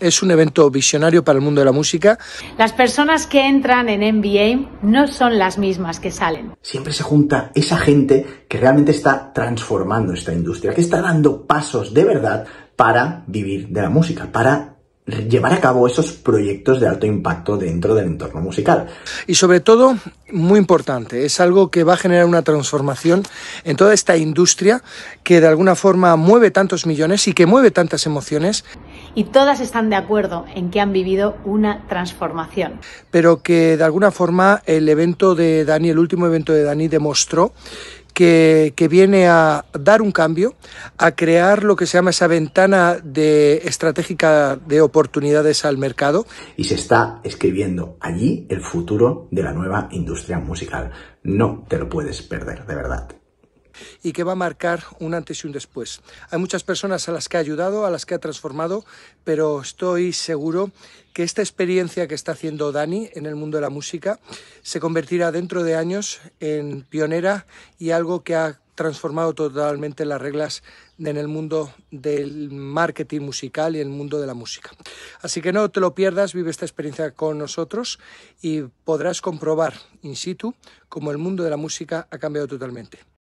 es un evento visionario para el mundo de la música. Las personas que entran en NBA no son las mismas que salen. Siempre se junta esa gente que realmente está transformando esta industria, que está dando pasos de verdad para vivir de la música, para llevar a cabo esos proyectos de alto impacto dentro del entorno musical. Y sobre todo, muy importante, es algo que va a generar una transformación en toda esta industria que de alguna forma mueve tantos millones y que mueve tantas emociones y todas están de acuerdo en que han vivido una transformación. Pero que de alguna forma el evento de Dani, el último evento de Dani, demostró que, que, viene a dar un cambio, a crear lo que se llama esa ventana de estratégica de oportunidades al mercado. Y se está escribiendo allí el futuro de la nueva industria musical. No te lo puedes perder, de verdad y que va a marcar un antes y un después. Hay muchas personas a las que ha ayudado, a las que ha transformado, pero estoy seguro que esta experiencia que está haciendo Dani en el mundo de la música se convertirá dentro de años en pionera y algo que ha transformado totalmente las reglas en el mundo del marketing musical y en el mundo de la música. Así que no te lo pierdas, vive esta experiencia con nosotros y podrás comprobar in situ cómo el mundo de la música ha cambiado totalmente.